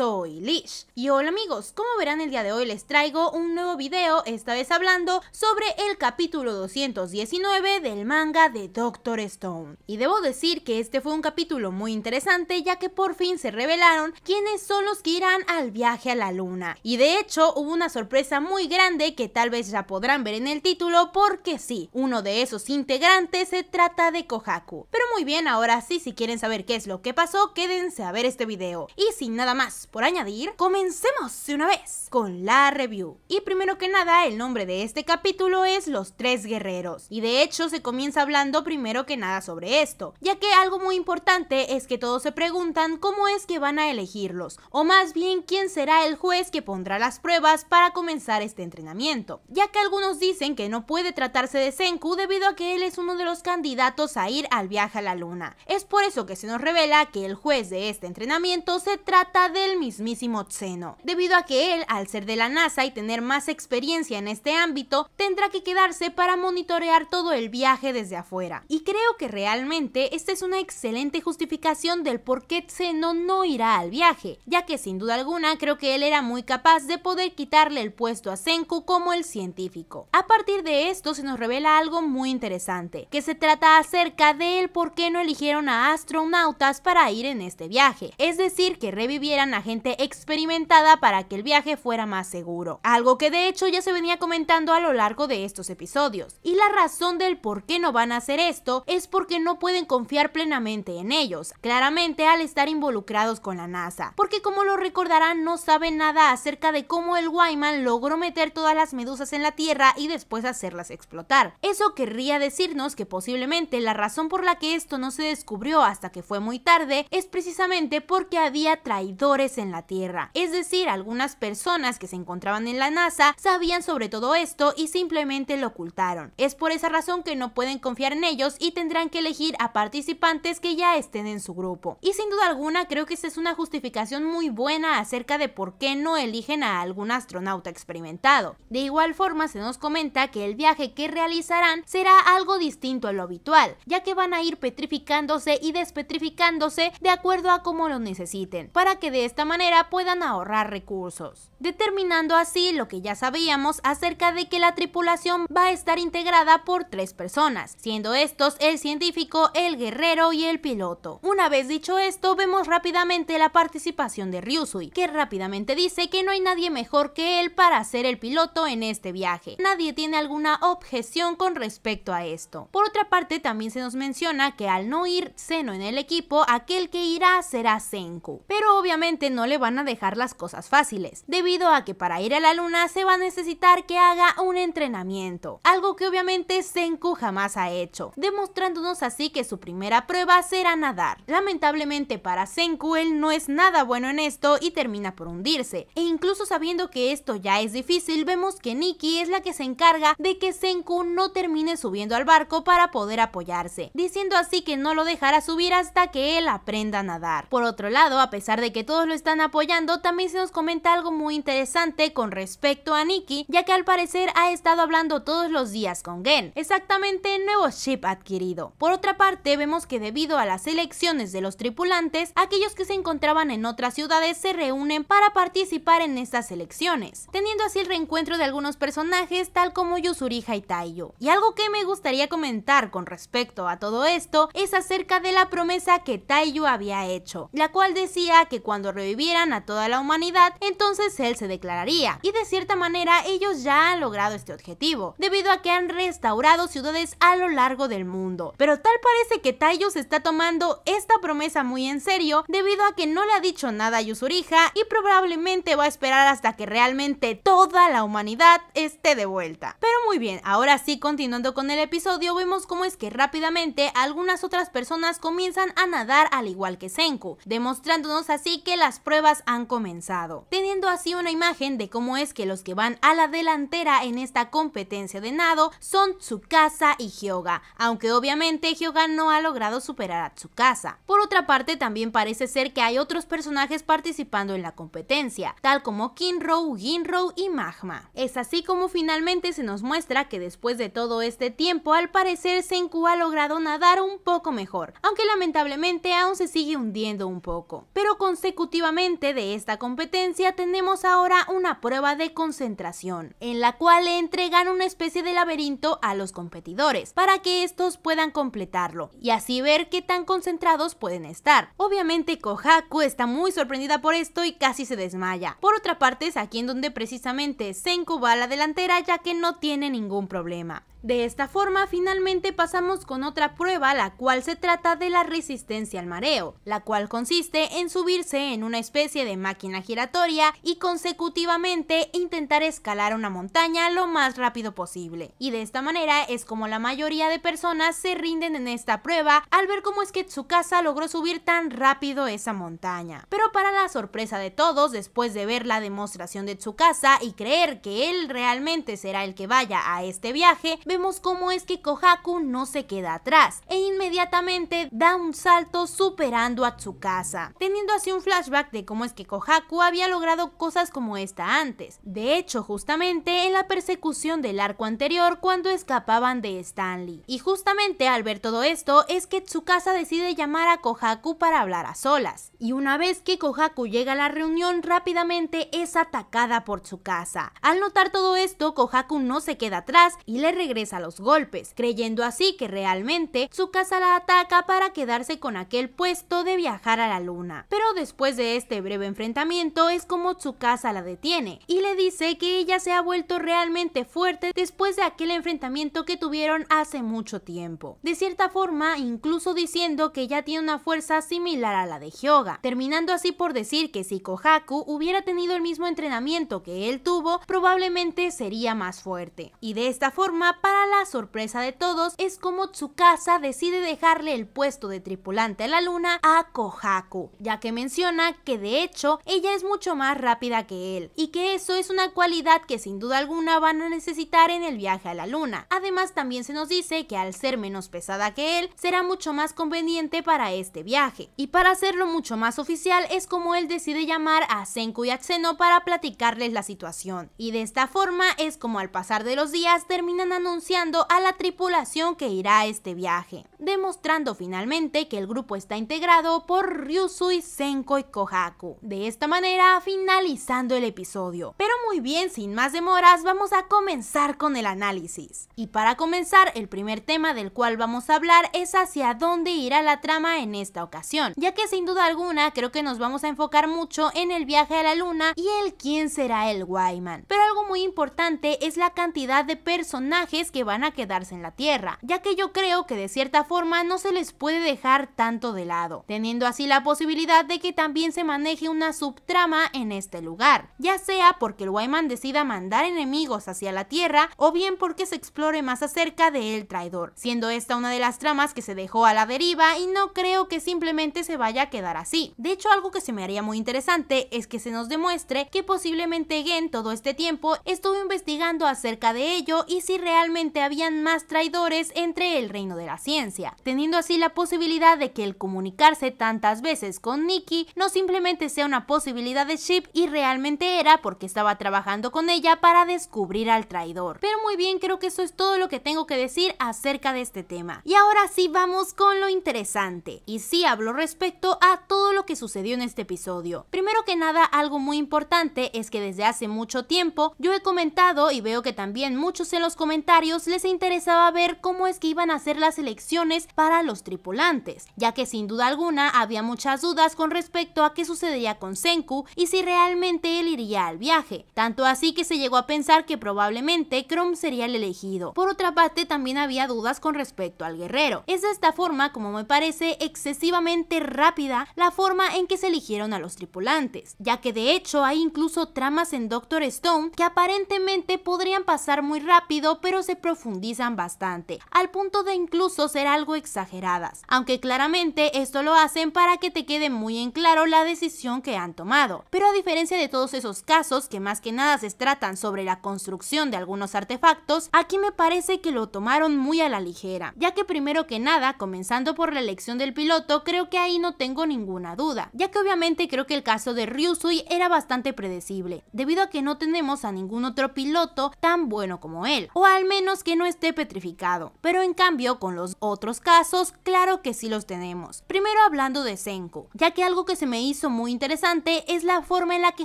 soy Lish. Y hola amigos, como verán el día de hoy les traigo un nuevo video, esta vez hablando sobre el capítulo 219 del manga de Doctor Stone. Y debo decir que este fue un capítulo muy interesante ya que por fin se revelaron quiénes son los que irán al viaje a la luna. Y de hecho hubo una sorpresa muy grande que tal vez ya podrán ver en el título porque sí, uno de esos integrantes se trata de Kohaku. Pero muy bien, ahora sí, si quieren saber qué es lo que pasó, quédense a ver este video. Y sin nada más, por añadir, comencemos de una vez con la review. Y primero que nada, el nombre de este capítulo es Los Tres Guerreros. Y de hecho se comienza hablando primero que nada sobre esto, ya que algo muy importante es que todos se preguntan cómo es que van a elegirlos, o más bien quién será el juez que pondrá las pruebas para comenzar este entrenamiento, ya que algunos dicen que no puede tratarse de Senku debido a que él es uno de los candidatos a ir al viaje a la luna. Es por eso que se nos revela que el juez de este entrenamiento se trata del mismísimo Tseno, debido a que él, al ser de la NASA y tener más experiencia en este ámbito, tendrá que quedarse para monitorear todo el viaje desde afuera. Y creo que realmente esta es una excelente justificación del por qué Tseno no irá al viaje, ya que sin duda alguna creo que él era muy capaz de poder quitarle el puesto a Senku como el científico. A partir de esto se nos revela algo muy interesante, que se trata acerca del por qué no eligieron a astronautas para ir en este viaje, es decir, que revivieran a experimentada para que el viaje fuera más seguro, algo que de hecho ya se venía comentando a lo largo de estos episodios. Y la razón del por qué no van a hacer esto es porque no pueden confiar plenamente en ellos, claramente al estar involucrados con la NASA, porque como lo recordarán no saben nada acerca de cómo el Wyman logró meter todas las medusas en la Tierra y después hacerlas explotar. Eso querría decirnos que posiblemente la razón por la que esto no se descubrió hasta que fue muy tarde es precisamente porque había traidores en la Tierra. Es decir, algunas personas que se encontraban en la NASA sabían sobre todo esto y simplemente lo ocultaron. Es por esa razón que no pueden confiar en ellos y tendrán que elegir a participantes que ya estén en su grupo. Y sin duda alguna creo que esa es una justificación muy buena acerca de por qué no eligen a algún astronauta experimentado. De igual forma se nos comenta que el viaje que realizarán será algo distinto a lo habitual, ya que van a ir petrificándose y despetrificándose de acuerdo a cómo lo necesiten, para que de esta manera puedan ahorrar recursos, determinando así lo que ya sabíamos acerca de que la tripulación va a estar integrada por tres personas, siendo estos el científico, el guerrero y el piloto. Una vez dicho esto, vemos rápidamente la participación de Ryusui, que rápidamente dice que no hay nadie mejor que él para ser el piloto en este viaje. Nadie tiene alguna objeción con respecto a esto. Por otra parte, también se nos menciona que al no ir Seno en el equipo, aquel que irá será Senku. Pero obviamente no le van a dejar las cosas fáciles, debido a que para ir a la luna se va a necesitar que haga un entrenamiento, algo que obviamente Senku jamás ha hecho, demostrándonos así que su primera prueba será nadar. Lamentablemente para Senku él no es nada bueno en esto y termina por hundirse, e incluso sabiendo que esto ya es difícil, vemos que Nikki es la que se encarga de que Senku no termine subiendo al barco para poder apoyarse, diciendo así que no lo dejará subir hasta que él aprenda a nadar. Por otro lado, a pesar de que todos los están apoyando, también se nos comenta algo muy interesante con respecto a Nikki, ya que al parecer ha estado hablando todos los días con Gen, exactamente el nuevo chip adquirido. Por otra parte, vemos que debido a las elecciones de los tripulantes, aquellos que se encontraban en otras ciudades se reúnen para participar en estas elecciones, teniendo así el reencuentro de algunos personajes tal como y Taiyu Y algo que me gustaría comentar con respecto a todo esto es acerca de la promesa que Taiyu había hecho, la cual decía que cuando vivieran a toda la humanidad, entonces él se declararía. Y de cierta manera ellos ya han logrado este objetivo, debido a que han restaurado ciudades a lo largo del mundo. Pero tal parece que Taiyo se está tomando esta promesa muy en serio, debido a que no le ha dicho nada a Yusuriha y probablemente va a esperar hasta que realmente toda la humanidad esté de vuelta. Pero muy bien, ahora sí continuando con el episodio vemos cómo es que rápidamente algunas otras personas comienzan a nadar al igual que Senku, demostrándonos así que las pruebas han comenzado, teniendo así una imagen de cómo es que los que van a la delantera en esta competencia de nado son Tsukasa y Hyoga, aunque obviamente Hyoga no ha logrado superar a Tsukasa. Por otra parte, también parece ser que hay otros personajes participando en la competencia, tal como Kinro, Ginrow y Magma. Es así como finalmente se nos muestra que después de todo este tiempo, al parecer Senku ha logrado nadar un poco mejor, aunque lamentablemente aún se sigue hundiendo un poco. Pero consecutivamente de esta competencia tenemos ahora una prueba de concentración, en la cual le entregan una especie de laberinto a los competidores, para que estos puedan completarlo, y así ver qué tan concentrados pueden estar. Obviamente Kohaku está muy sorprendida por esto y casi se desmaya. Por otra parte es aquí en donde precisamente se va a la delantera ya que no tiene ningún problema. De esta forma, finalmente pasamos con otra prueba, la cual se trata de la resistencia al mareo, la cual consiste en subirse en una especie de máquina giratoria y consecutivamente intentar escalar una montaña lo más rápido posible. Y de esta manera es como la mayoría de personas se rinden en esta prueba al ver cómo es que Tsukasa logró subir tan rápido esa montaña. Pero para la sorpresa de todos, después de ver la demostración de Tsukasa y creer que él realmente será el que vaya a este viaje, vemos cómo es que Kohaku no se queda atrás e inmediatamente da un salto superando a Tsukasa, teniendo así un flashback de cómo es que Kohaku había logrado cosas como esta antes. De hecho, justamente en la persecución del arco anterior cuando escapaban de Stanley. Y justamente al ver todo esto es que Tsukasa decide llamar a Kohaku para hablar a solas. Y una vez que Kohaku llega a la reunión rápidamente es atacada por Tsukasa. Al notar todo esto, Kohaku no se queda atrás y le regresa a los golpes, creyendo así que realmente su casa la ataca para quedarse con aquel puesto de viajar a la luna. Pero después de este breve enfrentamiento es como Tsukasa la detiene y le dice que ella se ha vuelto realmente fuerte después de aquel enfrentamiento que tuvieron hace mucho tiempo. De cierta forma, incluso diciendo que ya tiene una fuerza similar a la de Hyoga, terminando así por decir que si Kohaku hubiera tenido el mismo entrenamiento que él tuvo, probablemente sería más fuerte. Y de esta forma, para la sorpresa de todos, es como Tsukasa decide dejarle el puesto de tripulante a la luna a Kohaku, ya que menciona que de hecho ella es mucho más rápida que él, y que eso es una cualidad que sin duda alguna van a necesitar en el viaje a la luna. Además también se nos dice que al ser menos pesada que él, será mucho más conveniente para este viaje. Y para hacerlo mucho más oficial es como él decide llamar a Senku y a para platicarles la situación. Y de esta forma es como al pasar de los días terminan anunciando a la tripulación que irá a este viaje, demostrando finalmente que el grupo está integrado por Ryusui, Senko y Kohaku. De esta manera finalizando el episodio. Pero muy bien, sin más demoras, vamos a comenzar con el análisis. Y para comenzar, el primer tema del cual vamos a hablar es hacia dónde irá la trama en esta ocasión, ya que sin duda alguna creo que nos vamos a enfocar mucho en el viaje a la luna y el quién será el Wyman. Pero algo muy importante es la cantidad de personajes que van a quedarse en la Tierra, ya que yo creo que de cierta forma no se les puede dejar tanto de lado, teniendo así la posibilidad de que también se maneje una subtrama en este lugar, ya sea porque el Wyman decida mandar enemigos hacia la Tierra o bien porque se explore más acerca de El Traidor, siendo esta una de las tramas que se dejó a la deriva y no creo que simplemente se vaya a quedar así. De hecho, algo que se me haría muy interesante es que se nos demuestre que posiblemente Gen todo este tiempo estuvo investigando acerca de ello y si realmente habían más traidores entre el reino de la ciencia, teniendo así la posibilidad de que el comunicarse tantas veces con Nikki no simplemente sea una posibilidad de Chip y realmente era porque estaba trabajando con ella para descubrir al traidor. Pero muy bien, creo que eso es todo lo que tengo que decir acerca de este tema. Y ahora sí vamos con lo interesante. Y sí hablo respecto a todo lo que sucedió en este episodio. Primero que nada, algo muy importante es que desde hace mucho tiempo yo he comentado y veo que también muchos en los comentarios les interesaba ver cómo es que iban a ser las elecciones para los tripulantes, ya que sin duda alguna había muchas dudas con respecto a qué sucedería con Senku y si realmente él iría al viaje, tanto así que se llegó a pensar que probablemente Chrome sería el elegido. Por otra parte, también había dudas con respecto al guerrero. Es de esta forma, como me parece excesivamente rápida, la forma en que se eligieron a los tripulantes, ya que de hecho hay incluso tramas en Doctor Stone que aparentemente podrían pasar muy rápido, pero profundizan bastante, al punto de incluso ser algo exageradas, aunque claramente esto lo hacen para que te quede muy en claro la decisión que han tomado. Pero a diferencia de todos esos casos que más que nada se tratan sobre la construcción de algunos artefactos, aquí me parece que lo tomaron muy a la ligera, ya que primero que nada, comenzando por la elección del piloto, creo que ahí no tengo ninguna duda, ya que obviamente creo que el caso de Ryusui era bastante predecible, debido a que no tenemos a ningún otro piloto tan bueno como él, o al menos menos que no esté petrificado, pero en cambio con los otros casos, claro que sí los tenemos. Primero hablando de Senko, ya que algo que se me hizo muy interesante es la forma en la que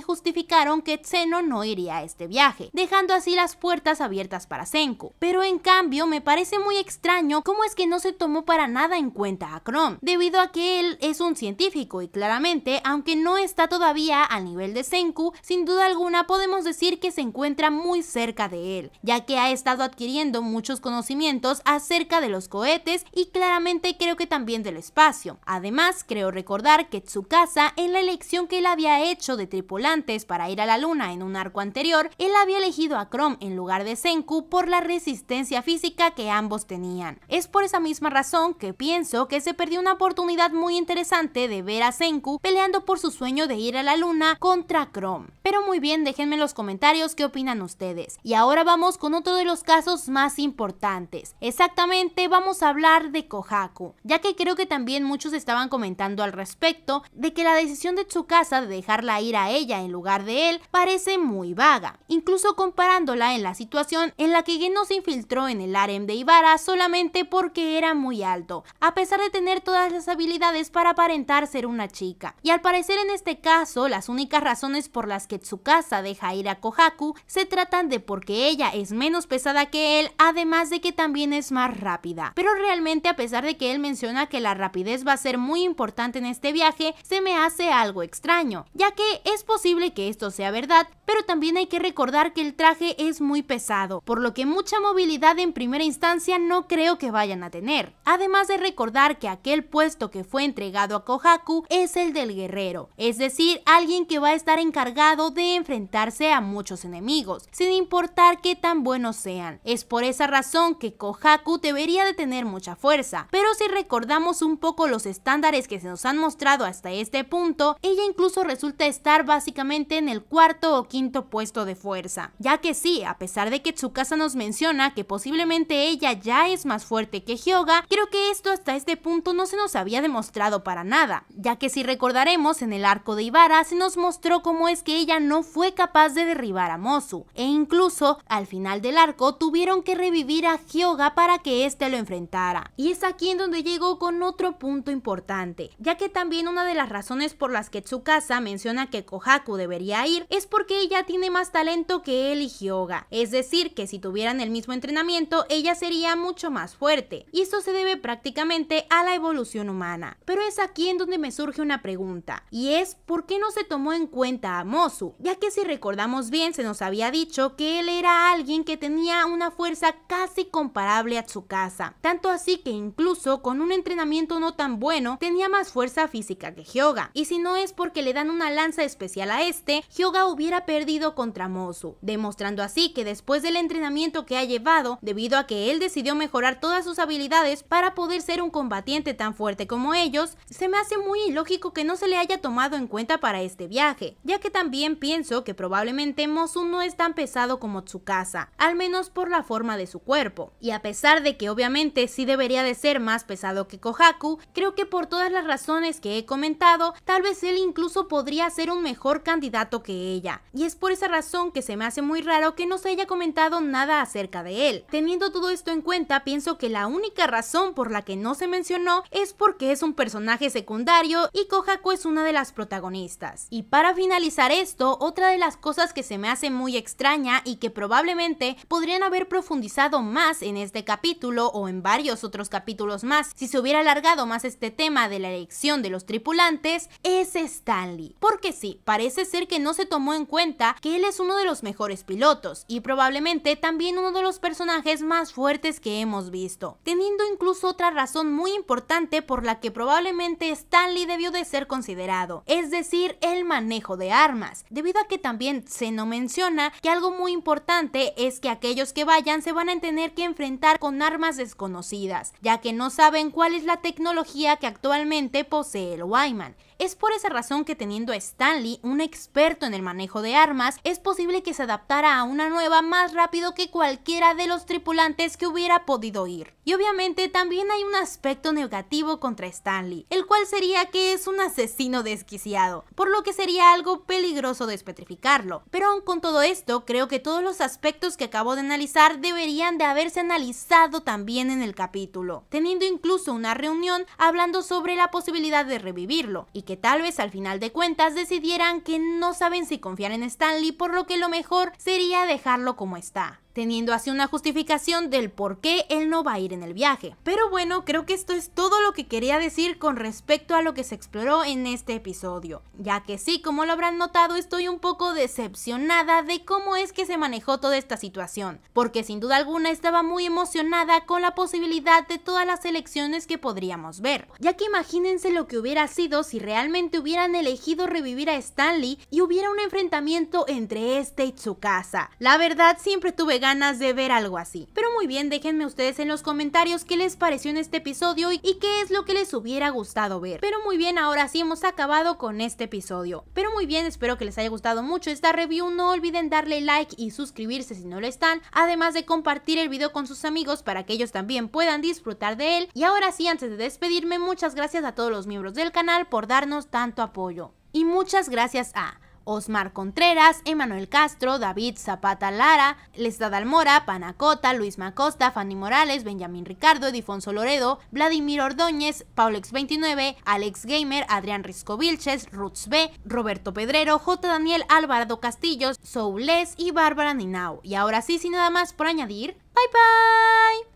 justificaron que Zeno no iría a este viaje, dejando así las puertas abiertas para Senko, pero en cambio me parece muy extraño cómo es que no se tomó para nada en cuenta a Krom, debido a que él es un científico y claramente, aunque no está todavía al nivel de Senku, sin duda alguna podemos decir que se encuentra muy cerca de él, ya que ha estado adquiriendo muchos conocimientos acerca de los cohetes y claramente creo que también del espacio. Además, creo recordar que Tsukasa, en la elección que él había hecho de tripulantes para ir a la luna en un arco anterior, él había elegido a Chrome en lugar de Senku por la resistencia física que ambos tenían. Es por esa misma razón que pienso que se perdió una oportunidad muy interesante de ver a Senku peleando por su sueño de ir a la luna contra Chrome. Pero muy bien, déjenme en los comentarios qué opinan ustedes. Y ahora vamos con otro de los casos más importantes. Exactamente vamos a hablar de Kohaku, ya que creo que también muchos estaban comentando al respecto de que la decisión de Tsukasa de dejarla ir a ella en lugar de él parece muy vaga, incluso comparándola en la situación en la que no se infiltró en el harem de Ibara solamente porque era muy alto, a pesar de tener todas las habilidades para aparentar ser una chica. Y al parecer en este caso, las únicas razones por las que Tsukasa deja ir a Kohaku se tratan de porque ella es menos pesada que él, además de que también es más rápida. Pero realmente a pesar de que él menciona que la rapidez va a ser muy importante en este viaje, se me hace algo extraño, ya que es posible que esto sea verdad, pero también hay que recordar que el traje es muy pesado, por lo que mucha movilidad en primera instancia no creo que vayan a tener. Además de recordar que aquel puesto que fue entregado a Kohaku es el del guerrero, es decir, alguien que va a estar encargado de enfrentarse a muchos enemigos, sin importar qué tan buenos sean. Es por esa razón que Kohaku debería de tener mucha fuerza, pero si recordamos un poco los estándares que se nos han mostrado hasta este punto, ella incluso resulta estar básicamente en el cuarto o quinto puesto de fuerza, ya que sí, a pesar de que Tsukasa nos menciona que posiblemente ella ya es más fuerte que Hyoga, creo que esto hasta este punto no se nos había demostrado para nada, ya que si recordaremos en el arco de Ibara se nos mostró cómo es que ella no fue capaz de derribar a Mosu, e incluso al final del arco tuvieron que revivir a Hyoga para que éste lo enfrentara. Y es aquí en donde llegó con otro punto importante, ya que también una de las razones por las que Tsukasa menciona que Kohaku debería ir es porque ella tiene más talento que él y Hyoga, es decir, que si tuvieran el mismo entrenamiento, ella sería mucho más fuerte, y esto se debe prácticamente a la evolución humana. Pero es aquí en donde me surge una pregunta, y es ¿por qué no se tomó en cuenta a Mosu? Ya que si recordamos bien se nos había dicho que él era alguien que tenía una fuerza casi comparable a Tsukasa, tanto así que incluso con un entrenamiento no tan bueno tenía más fuerza física que Hyoga, y si no es porque le dan una lanza especial a este, Hyoga hubiera perdido contra Mosu, demostrando así que después del entrenamiento que ha llevado, debido a que él decidió mejorar todas sus habilidades para poder ser un combatiente tan fuerte como ellos, se me hace muy ilógico que no se le haya tomado en cuenta para este viaje, ya que también pienso que probablemente Mosu no es tan pesado como Tsukasa, al menos por la forma de su cuerpo. Y a pesar de que obviamente sí debería de ser más pesado que Kohaku, creo que por todas las razones que he comentado, tal vez él incluso podría ser un mejor candidato que ella. Y es por esa razón que se me hace muy raro que no se haya comentado nada acerca de él. Teniendo todo esto en cuenta, pienso que la única razón por la que no se mencionó es porque es un personaje secundario y Kohaku es una de las protagonistas. Y para finalizar esto, otra de las cosas que se me hace muy extraña y que probablemente podrían haber profundizado más en este capítulo o en varios otros capítulos más si se hubiera alargado más este tema de la elección de los tripulantes es Stanley. Porque sí, parece ser que no se tomó en cuenta que él es uno de los mejores pilotos y probablemente también uno de los personajes más fuertes que hemos visto, teniendo incluso otra razón muy importante por la que probablemente Stanley debió de ser considerado, es decir, el manejo de armas, debido a que también se no menciona que algo muy importante es que aquellos que van se van a tener que enfrentar con armas desconocidas, ya que no saben cuál es la tecnología que actualmente posee el Wyman. Es por esa razón que teniendo a Stanley, un experto en el manejo de armas, es posible que se adaptara a una nueva más rápido que cualquiera de los tripulantes que hubiera podido ir. Y obviamente también hay un aspecto negativo contra Stanley, el cual sería que es un asesino desquiciado, por lo que sería algo peligroso despetrificarlo. Pero aun con todo esto, creo que todos los aspectos que acabo de analizar deberían de haberse analizado también en el capítulo, teniendo incluso una reunión hablando sobre la posibilidad de revivirlo que tal vez al final de cuentas decidieran que no saben si confiar en Stanley, por lo que lo mejor sería dejarlo como está teniendo así una justificación del por qué él no va a ir en el viaje. Pero bueno, creo que esto es todo lo que quería decir con respecto a lo que se exploró en este episodio, ya que sí, como lo habrán notado, estoy un poco decepcionada de cómo es que se manejó toda esta situación, porque sin duda alguna estaba muy emocionada con la posibilidad de todas las elecciones que podríamos ver, ya que imagínense lo que hubiera sido si realmente hubieran elegido revivir a Stanley y hubiera un enfrentamiento entre este y su casa. La verdad, siempre tuve ganas de ver algo así. Pero muy bien, déjenme ustedes en los comentarios qué les pareció en este episodio y, qué es lo que les hubiera gustado ver. Pero muy bien, ahora sí hemos acabado con este episodio. Pero muy bien, espero que les haya gustado mucho esta review. No olviden darle like y suscribirse si no lo están, además de compartir el video con sus amigos para que ellos también puedan disfrutar de él. Y ahora sí, antes de despedirme, muchas gracias a todos los miembros del canal por darnos tanto apoyo. Y muchas gracias a Osmar Contreras, Emanuel Castro, David Zapata Lara, Lesdad Almora, Panacota, Luis Macosta, Fanny Morales, Benjamín Ricardo, Edifonso Loredo, Vladimir Ordóñez, Paulex29, Alex Gamer, Adrián Risco Vilches, Roots B, Roberto Pedrero, J. Daniel Alvarado Castillos, Soules y Bárbara Ninao. Y ahora sí, sin nada más por añadir, bye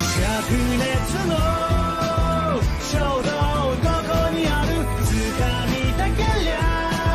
bye.